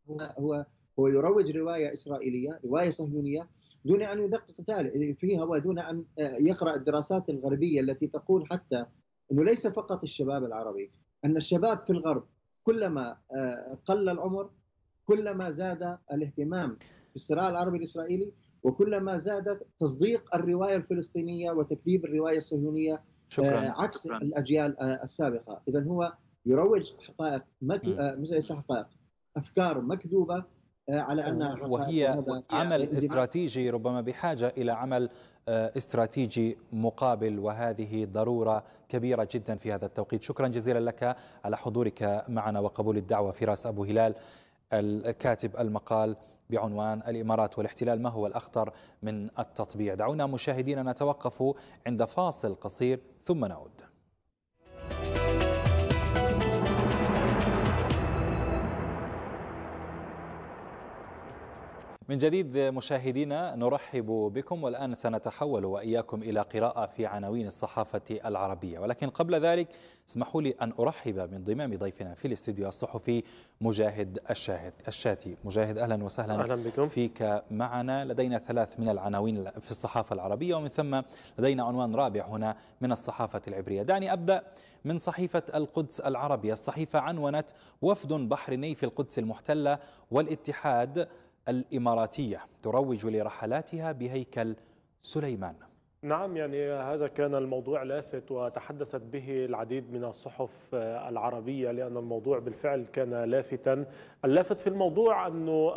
هو هو هو يروج روايه اسرائيليه، روايه صهيونيه دون ان يدقق فيها ودون ان يقرا الدراسات الغربيه التي تقول حتى انه ليس فقط الشباب العربي، ان الشباب في الغرب كلما آه، قل العمر كلما زاد الاهتمام بالصراع العربي الاسرائيلي وكلما زادت تصديق الروايه الفلسطينيه وتكذيب الروايه الصهيونيه آه، شكرا. عكس شكرا. الاجيال آه، السابقه اذا هو يروج حقائق مك... حقائق افكار مكذوبه على انها وهي عمل استراتيجي ربما بحاجه الى عمل آه، استراتيجي مقابل وهذه ضرورة كبيرة جدا في هذا التوقيت شكرا جزيلا لك على حضورك معنا وقبول الدعوة فراس أبو هلال الكاتب المقال بعنوان الإمارات والاحتلال ما هو الأخطر من التطبيع دعونا مشاهدينا نتوقف عند فاصل قصير ثم نعود من جديد مشاهدينا نرحب بكم والآن سنتحول وإياكم إلى قراءة في عناوين الصحافة العربية ولكن قبل ذلك اسمحوا لي أن أرحب من ضمام ضيفنا في الاستديو الصحفي مجاهد الشاهد الشاتي مجاهد أهلا وسهلا أهلا بكم. فيك معنا لدينا ثلاث من العناوين في الصحافة العربية ومن ثم لدينا عنوان رابع هنا من الصحافة العبرية دعني أبدأ من صحيفة القدس العربية الصحيفة عنونت وفد بحريني في القدس المحتلة والاتحاد الإماراتية تروج لرحلاتها بهيكل سليمان نعم يعني هذا كان الموضوع لافت وتحدثت به العديد من الصحف العربية لأن الموضوع بالفعل كان لافتا اللافت في الموضوع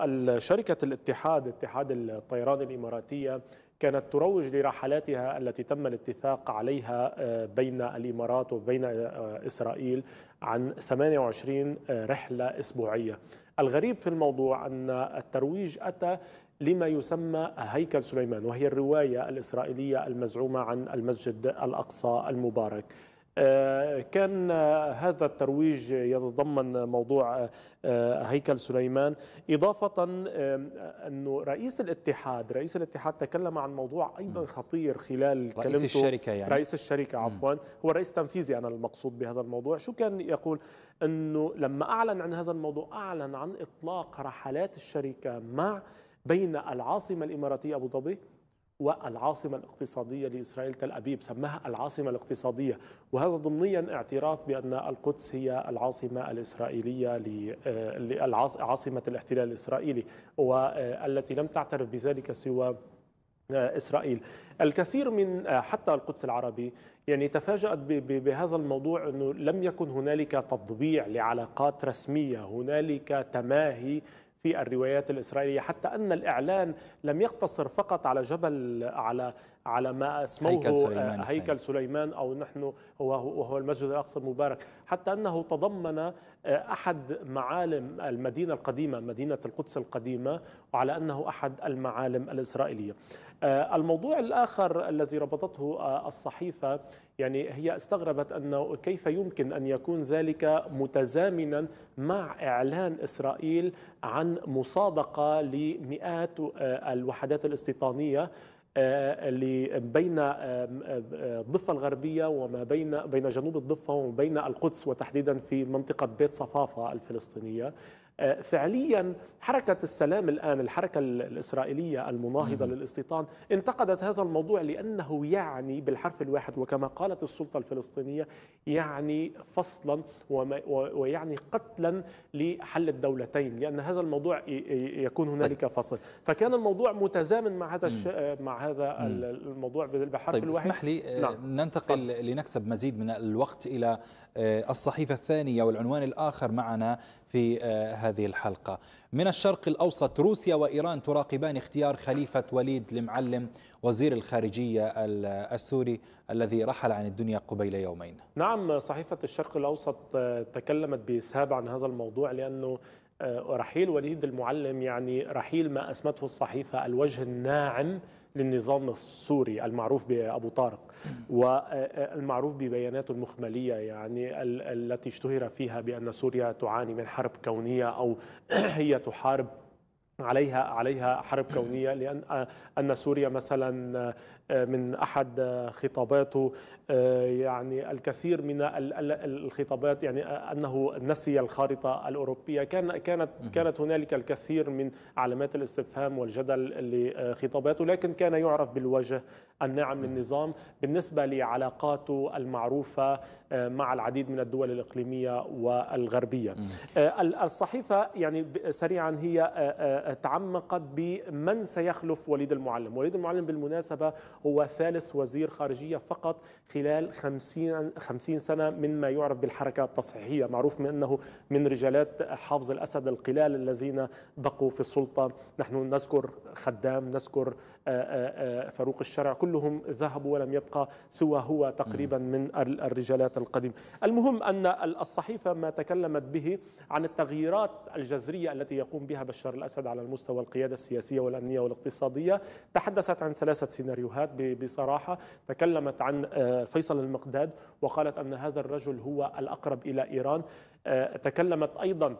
أن شركة الاتحاد اتحاد الطيران الإماراتية كانت تروج لرحلاتها التي تم الاتفاق عليها آه، بين الإمارات وبين آه، إسرائيل عن 28 رحلة أسبوعية الغريب في الموضوع أن الترويج أتى لما يسمى هيكل سليمان وهي الرواية الإسرائيلية المزعومة عن المسجد الأقصى المبارك آه، كان هذا الترويج يتضمن موضوع آه، آه، هيكل سليمان إضافة أنه رئيس الاتحاد رئيس الاتحاد تكلم عن موضوع أيضا خطير خلال رئيس كلمته الشركة يعني رئيس الشركة عفوا هو رئيس تنفيذي أنا المقصود بهذا الموضوع شو كان يقول أنه لما أعلن عن هذا الموضوع أعلن عن إطلاق رحلات الشركة مع بين العاصمة الإماراتية أبو ظبي والعاصمة الاقتصادية لإسرائيل تل أبيب سماها العاصمة الاقتصادية وهذا ضمنيا اعتراف بأن القدس هي العاصمة الإسرائيلية آه، عاصمة الاحتلال الإسرائيلي والتي آه، لم تعترف بذلك سوى آه، اسرائيل الكثير من حتى القدس العربي يعني تفاجات بهذا الموضوع انه لم يكن هنالك تطبيع لعلاقات رسميه هنالك تماهي في الروايات الإسرائيلية حتى أن الإعلان لم يقتصر فقط على جبل على على ما اسموه هيكل سليمان, آه، هيكل سليمان او نحن هو وهو المسجد الاقصى المبارك حتى انه تضمن آه، احد معالم المدينه القديمه مدينه القدس القديمه وعلى انه احد المعالم الاسرائيليه آه، الموضوع الاخر الذي ربطته الصحيفه يعني هي استغربت انه كيف يمكن ان يكون ذلك متزامنا مع اعلان اسرائيل عن مصادقه لمئات الوحدات الاستيطانيه آه، بين آه، الضفة الغربية وما بين بين جنوب الضفة وبين القدس وتحديدا في منطقة بيت صفافة الفلسطينية آه، فعليا حركة السلام الآن الحركة الإسرائيلية المناهضة للاستيطان انتقدت هذا الموضوع لأنه يعني بالحرف الواحد وكما قالت السلطة الفلسطينية يعني فصلا ويعني قتلا لحل الدولتين لأن هذا الموضوع يكون هنالك طيب. فصل فكان الموضوع متزامن مع هذا الش... مع هذا الموضوع بالحرف طيب الواحد اسمح لي آه، نعم. ننتقل لنكسب مزيد من الوقت إلى آه، الصحيفة الثانية والعنوان الآخر معنا في آه، هذه الحلقة من الشرق الأوسط روسيا وإيران تراقبان اختيار خليفة وليد المعلم وزير الخارجية السوري الذي رحل عن الدنيا قبيل يومين نعم صحيفة الشرق الأوسط آه، تكلمت بإسهاب عن هذا الموضوع لأنه آه، رحيل وليد المعلم يعني رحيل ما أسمته الصحيفة الوجه الناعم للنظام السوري المعروف بأبو طارق والمعروف ببياناته المخملية يعني التي اشتهر فيها بأن سوريا تعاني من حرب كونية أو *clears throat* هي تحارب عليها عليها حرب كونيه لان آه، ان سوريا مثلا آه، من احد آه، خطاباته آه، يعني الكثير من الخطابات يعني انه نسي الخارطه الاوروبيه كان كانت كانت هنالك الكثير من علامات الاستفهام والجدل لخطاباته لكن كان يعرف بالوجه الناعم للنظام بالنسبه لعلاقاته المعروفه مع العديد من الدول الاقليميه والغربيه الصحيفه يعني سريعا هي تعمقت بمن سيخلف وليد المعلم وليد المعلم بالمناسبه هو ثالث وزير خارجية فقط خلال خمسين, خمسين سنة مما يعرف بالحركة التصحيحية معروف من أنه من رجالات حافظ الأسد القلال الذين بقوا في السلطة نحن نذكر خدام نذكر آه، آه، آه، فاروق الشرع كلهم ذهبوا ولم يبقى سوى هو تقريبا من الرجالات القديم المهم أن الصحيفة ما تكلمت به عن التغييرات الجذرية التي يقوم بها بشار الأسد على المستوى القيادة السياسية والأمنية والاقتصادية تحدثت عن ثلاثة سيناريوهات بصراحة تكلمت عن فيصل المقداد وقالت أن هذا الرجل هو الأقرب إلى إيران تكلمت أيضا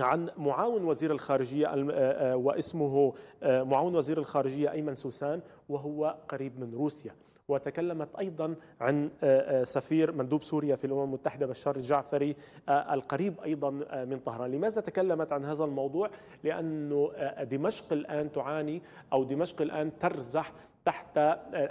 عن معاون وزير الخارجية آه، آه، واسمه آه، معاون وزير الخارجية أيمن سوسان وهو قريب من روسيا وتكلمت ايضا عن سفير مندوب سوريا في الامم المتحده بشار الجعفري القريب ايضا من طهران، لماذا تكلمت عن هذا الموضوع؟ لانه دمشق الان تعاني او دمشق الان ترزح تحت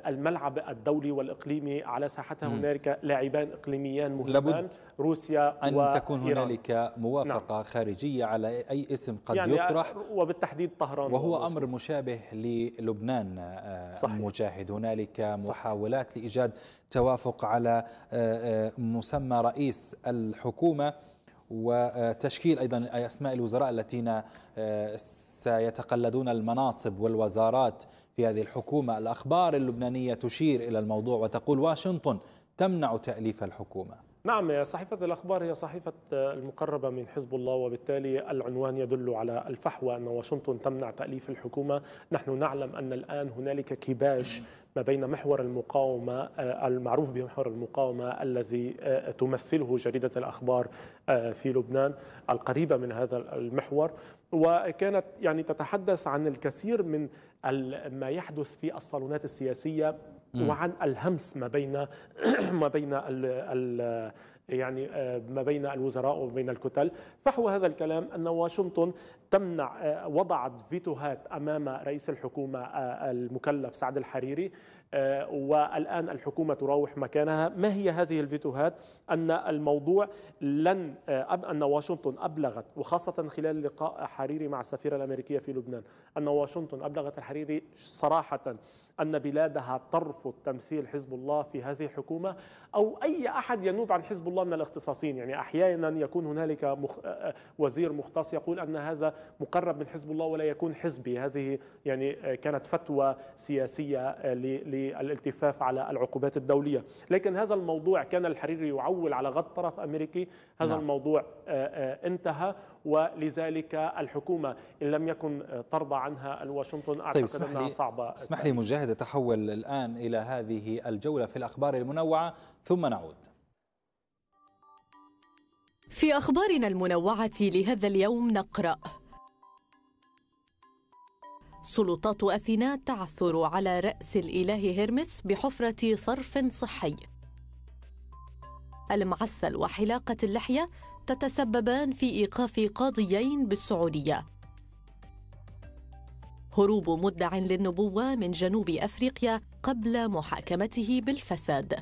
الملعب الدولي والإقليمي على ساحتها هنالك لاعبان إقليميان مهمان لابد روسيا أن وإيران. تكون هنالك موافقة نعم. خارجية على أي اسم قد يعني يطرح وبالتحديد طهران وهو وموسكو. أمر مشابه للبنان آه، صحيح. مجاهد هنالك محاولات صحيح. لإيجاد توافق على آه، آه، مسمى رئيس الحكومة وتشكيل أيضا أسماء الوزراء الذين سيتقلدون المناصب والوزارات في هذه الحكومة الأخبار اللبنانية تشير إلى الموضوع وتقول واشنطن تمنع تأليف الحكومة نعم صحيفة الأخبار هي صحيفة آه، المقربة من حزب الله وبالتالي العنوان يدل على الفحوى أن واشنطن تمنع تأليف الحكومة نحن نعلم أن الآن هنالك كباش ما بين محور المقاومة آه، المعروف بمحور المقاومة الذي آه، تمثله جريدة الأخبار في لبنان القريبة من هذا المحور وكانت يعني تتحدث عن الكثير من ما يحدث في الصالونات السياسيه وعن الهمس ما بين *clears throat* ما بين ال يعني آه، ما بين الوزراء وبين الكتل فحوى هذا الكلام أن واشنطن تمنع آه، وضعت فيتوهات أمام رئيس الحكومة آه، المكلف سعد الحريري آه، والآن الحكومة تراوح مكانها ما هي هذه الفيتوهات أن الموضوع لن آه، أن واشنطن أبلغت وخاصة خلال لقاء حريري مع السفيرة الأمريكية في لبنان أن واشنطن أبلغت الحريري صراحة أن بلادها ترفض تمثيل حزب الله في هذه الحكومة أو أي أحد ينوب عن حزب الله من الاختصاصين يعني أحيانا يكون هنالك مخ... آه، آه، وزير مختص يقول أن هذا مقرب من حزب الله ولا يكون حزبي هذه يعني آه، كانت فتوى سياسية للالتفاف على العقوبات الدولية لكن هذا الموضوع كان الحريري يعول على غض طرف أمريكي هذا نعم. الموضوع انتهى ولذلك الحكومة إن لم يكن آه، ترضى عنها الواشنطن أعتقد طيب أنها لي صعبة اسمح لي مجاهد أتحول الآن إلى هذه الجولة في الأخبار المنوعة ثم نعود في أخبارنا المنوعة لهذا اليوم نقرأ سلطات أثينا تعثر على رأس الإله هيرمس بحفرة صرف صحي المعسل وحلاقة اللحية تتسببان في ايقاف قاضيين بالسعوديه هروب مدع للنبوه من جنوب افريقيا قبل محاكمته بالفساد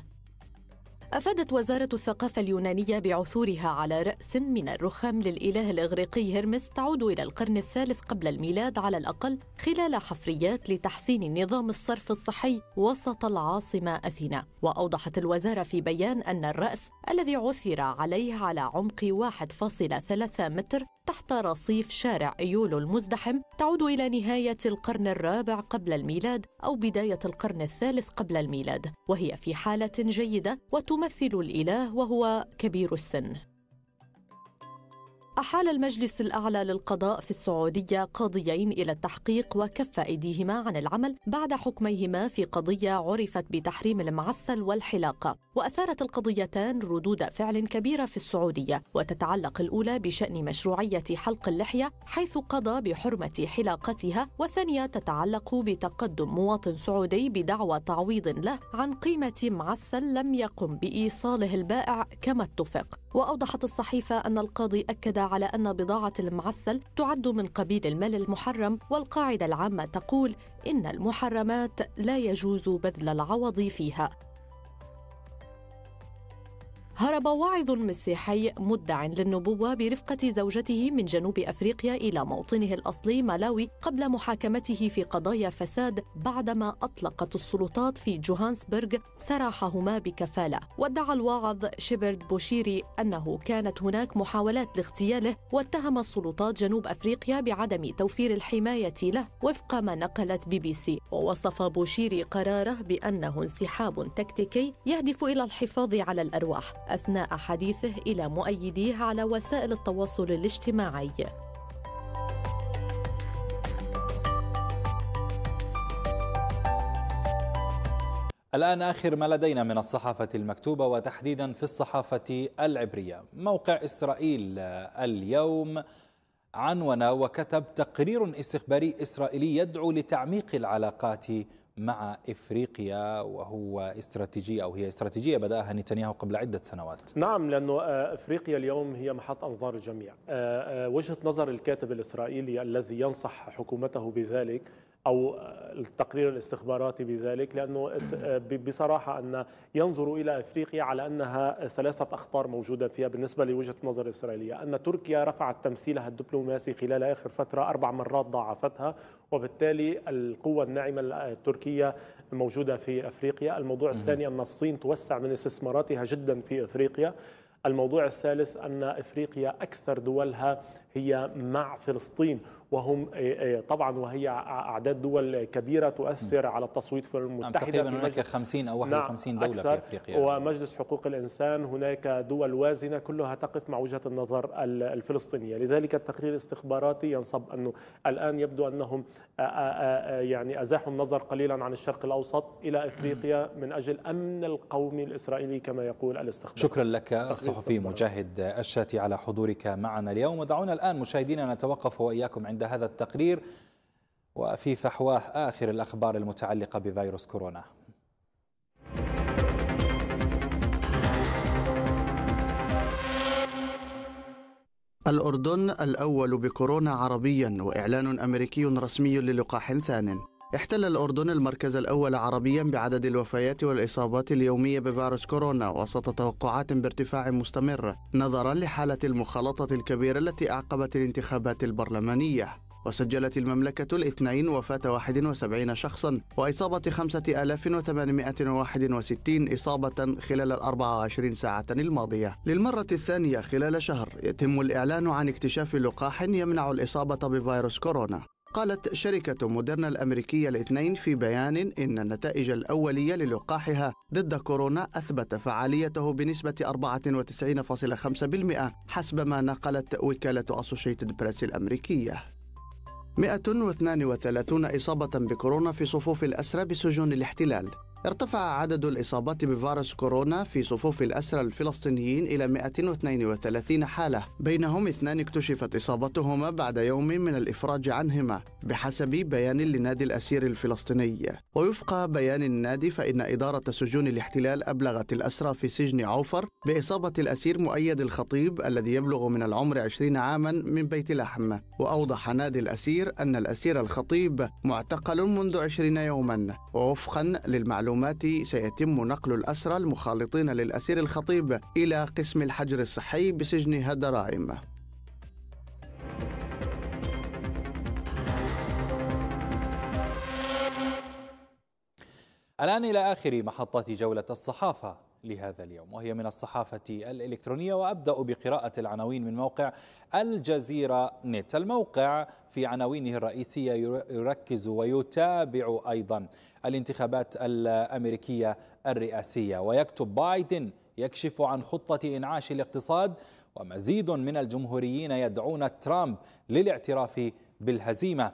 أفادت وزارة الثقافة اليونانية بعثورها على رأس من الرخام للإله الإغريقي هرمس تعود إلى القرن الثالث قبل الميلاد على الأقل خلال حفريات لتحسين نظام الصرف الصحي وسط العاصمة أثينا وأوضحت الوزارة في بيان أن الرأس الذي عثر عليه على عمق 1.3 متر تحت رصيف شارع ايولو المزدحم تعود إلى نهاية القرن الرابع قبل الميلاد أو بداية القرن الثالث قبل الميلاد وهي في حالة جيدة وتمثل الإله وهو كبير السن أحال المجلس الأعلى للقضاء في السعودية قاضيين إلى التحقيق وكف أيديهما عن العمل بعد حكميهما في قضية عرفت بتحريم المعسل والحلاقة وأثارت القضيتان ردود فعل كبيرة في السعودية وتتعلق الأولى بشأن مشروعية حلق اللحية حيث قضى بحرمة حلاقتها والثانية تتعلق بتقدم مواطن سعودي بدعوى تعويض له عن قيمة معسل لم يقم بإيصاله البائع كما اتفق وأوضحت الصحيفة أن القاضي أكد على أن بضاعة المعسل تعد من قبيل المال المحرم والقاعدة العامة تقول إن المحرمات لا يجوز بذل العوض فيها هرب واعظ مسيحي مدع للنبوة برفقة زوجته من جنوب أفريقيا إلى موطنه الأصلي مالاوي قبل محاكمته في قضايا فساد بعدما أطلقت السلطات في جوهانسبرغ سراحهما بكفالة وادعى الواعظ شيبرد بوشيري أنه كانت هناك محاولات لاغتياله واتهم السلطات جنوب أفريقيا بعدم توفير الحماية له وفق ما نقلت بي بي سي ووصف بوشيري قراره بأنه انسحاب تكتيكي يهدف إلى الحفاظ على الأرواح اثناء حديثه الى مؤيديه على وسائل التواصل الاجتماعي الآن آخر ما لدينا من الصحافة المكتوبة وتحديدا في الصحافة العبرية موقع إسرائيل اليوم عنون وكتب تقرير استخباري إسرائيلي يدعو لتعميق العلاقات مع إفريقيا وهو استراتيجية أو هي استراتيجية بدأها نتنياهو قبل عدة سنوات نعم لأنه آه، إفريقيا اليوم هي محط أنظار الجميع آه، آه، وجهة نظر الكاتب الإسرائيلي الذي ينصح حكومته بذلك أو التقرير الاستخباراتي بذلك لأنه بصراحة أن ينظر إلى أفريقيا على أنها ثلاثة أخطار موجودة فيها بالنسبة لوجهة النظر الإسرائيلية أن تركيا رفعت تمثيلها الدبلوماسي خلال آخر فترة أربع مرات ضاعفتها وبالتالي القوة الناعمة التركية موجودة في أفريقيا الموضوع الثاني أن الصين توسع من استثماراتها جدا في أفريقيا الموضوع الثالث أن إفريقيا أكثر دولها هي مع فلسطين وهم آه، آه، طبعا وهي اعداد دول كبيره تؤثر على التصويت في الامم نعم، المتحده تقريبا هناك 50 او 51 نعم دوله في افريقيا ومجلس حقوق الانسان هناك دول وازنه كلها تقف مع وجهه النظر الفلسطينيه لذلك التقرير الاستخباراتي ينصب انه الان يبدو انهم آه، يعني ازاحوا النظر قليلا عن الشرق الاوسط الى افريقيا من اجل امن القومي الاسرائيلي كما يقول الاستخبار شكرا لك الصحفي مجاهد الشاتي على حضورك معنا اليوم ودعونا الآن مشاهدينا نتوقف وإياكم عند هذا التقرير وفي فحواه آخر الأخبار المتعلقة بفيروس كورونا الأردن الأول بكورونا عربيا وإعلان أمريكي رسمي للقاح ثان احتل الأردن المركز الأول عربيا بعدد الوفيات والإصابات اليومية بفيروس كورونا وسط توقعات بارتفاع مستمر نظرا لحالة المخالطة الكبيرة التي أعقبت الانتخابات البرلمانية وسجلت المملكة الاثنين وفاة 71 شخصا وإصابة 5861 إصابة خلال ال 24 ساعة الماضية للمرة الثانية خلال شهر يتم الإعلان عن اكتشاف لقاح يمنع الإصابة بفيروس كورونا قالت شركة موديرنا الأمريكية الاثنين في بيان إن النتائج الأولية للقاحها ضد كورونا أثبت فعاليته بنسبة 94.5% حسب ما نقلت وكالة أسوشيتد بريس الأمريكية 132 إصابة بكورونا في صفوف الأسرى بسجون الاحتلال ارتفع عدد الإصابات بفيروس كورونا في صفوف الأسرى الفلسطينيين إلى 132 حالة بينهم اثنان اكتشفت إصابتهما بعد يوم من الإفراج عنهما بحسب بيان لنادي الأسير الفلسطيني ووفق بيان النادي فإن إدارة سجون الاحتلال أبلغت الأسرى في سجن عوفر بإصابة الأسير مؤيد الخطيب الذي يبلغ من العمر 20 عاما من بيت لحم وأوضح نادي الأسير أن الأسير الخطيب معتقل منذ 20 يوما ووفقا للمعلومات المعلومات سيتم نقل الأسرى المخالطين للأسير الخطيب إلى قسم الحجر الصحي بسجن هدرائم الآن إلى آخر محطة جولة الصحافة لهذا اليوم وهي من الصحافة الإلكترونية وأبدأ بقراءة العناوين من موقع الجزيرة نت الموقع في عناوينه الرئيسية يركز ويتابع أيضا الانتخابات الأمريكية الرئاسية ويكتب بايدن يكشف عن خطة إنعاش الاقتصاد ومزيد من الجمهوريين يدعون ترامب للاعتراف بالهزيمة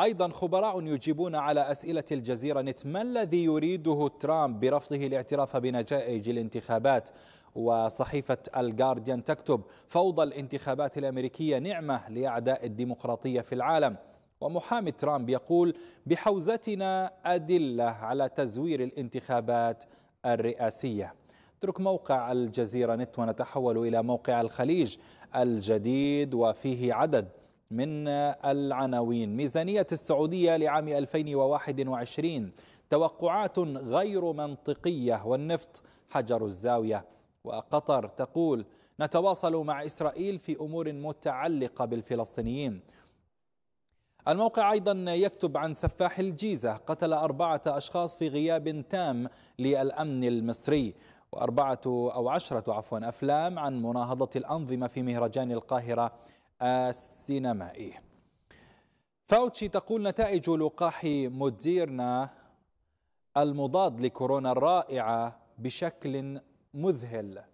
أيضا خبراء يجيبون على أسئلة الجزيرة نت ما الذي يريده ترامب برفضه الاعتراف بنتائج الانتخابات وصحيفة الجارديان تكتب فوضى الانتخابات الأمريكية نعمة لأعداء الديمقراطية في العالم ومحامي ترامب يقول بحوزتنا أدلة على تزوير الانتخابات الرئاسية اترك موقع الجزيرة نت ونتحول إلى موقع الخليج الجديد وفيه عدد من العناوين ميزانية السعودية لعام 2021 توقعات غير منطقية والنفط حجر الزاوية وقطر تقول نتواصل مع إسرائيل في أمور متعلقة بالفلسطينيين الموقع أيضا يكتب عن سفاح الجيزة قتل أربعة أشخاص في غياب تام للأمن المصري وأربعة أو عشرة عفوا أفلام عن مناهضة الأنظمة في مهرجان القاهرة السينمائي فاوتشي تقول نتائج لقاح موديرنا المضاد لكورونا الرائعة بشكل مذهل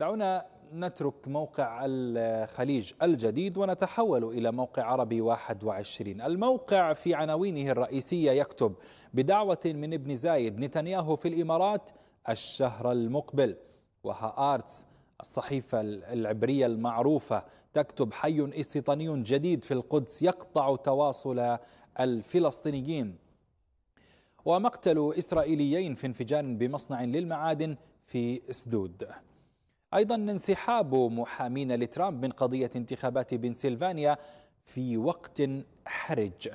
دعونا نترك موقع الخليج الجديد ونتحول إلى موقع عربي 21 الموقع في عناوينه الرئيسية يكتب بدعوة من ابن زايد نتنياهو في الإمارات الشهر المقبل وها آرتس الصحيفة العبرية المعروفة تكتب حي استيطاني جديد في القدس يقطع تواصل الفلسطينيين ومقتل إسرائيليين في انفجار بمصنع للمعادن في سدود أيضا انسحاب محامين لترامب من قضية انتخابات بنسلفانيا في وقت حرج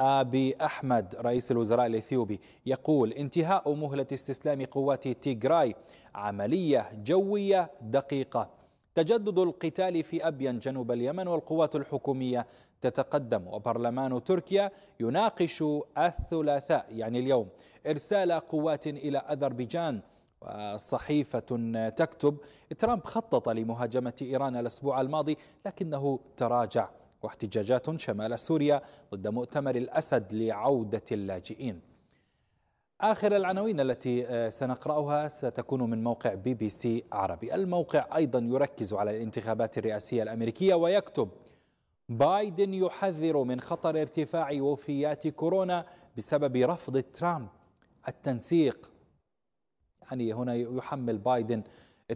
أبي أحمد رئيس الوزراء الإثيوبي يقول انتهاء مهلة استسلام قوات تيغراي عملية جوية دقيقة تجدد القتال في أبين جنوب اليمن والقوات الحكومية تتقدم وبرلمان تركيا يناقش الثلاثاء يعني اليوم إرسال قوات إلى أذربيجان صحيفة تكتب ترامب خطط لمهاجمة إيران الأسبوع الماضي لكنه تراجع واحتجاجات شمال سوريا ضد مؤتمر الأسد لعودة اللاجئين آخر العناوين التي آه، سنقرأها ستكون من موقع بي بي سي عربي الموقع أيضا يركز على الانتخابات الرئاسية الأمريكية ويكتب بايدن يحذر من خطر ارتفاع وفيات كورونا بسبب رفض ترامب التنسيق المنحنية يعني هنا يحمل بايدن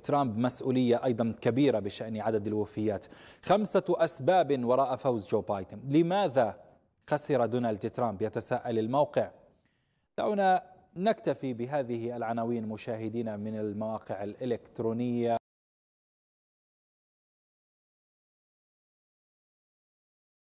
ترامب مسؤولية أيضا كبيرة بشأن عدد الوفيات خمسة أسباب وراء فوز جو بايدن لماذا خسر دونالد ترامب يتساءل الموقع دعونا نكتفي بهذه العناوين مشاهدينا من المواقع الإلكترونية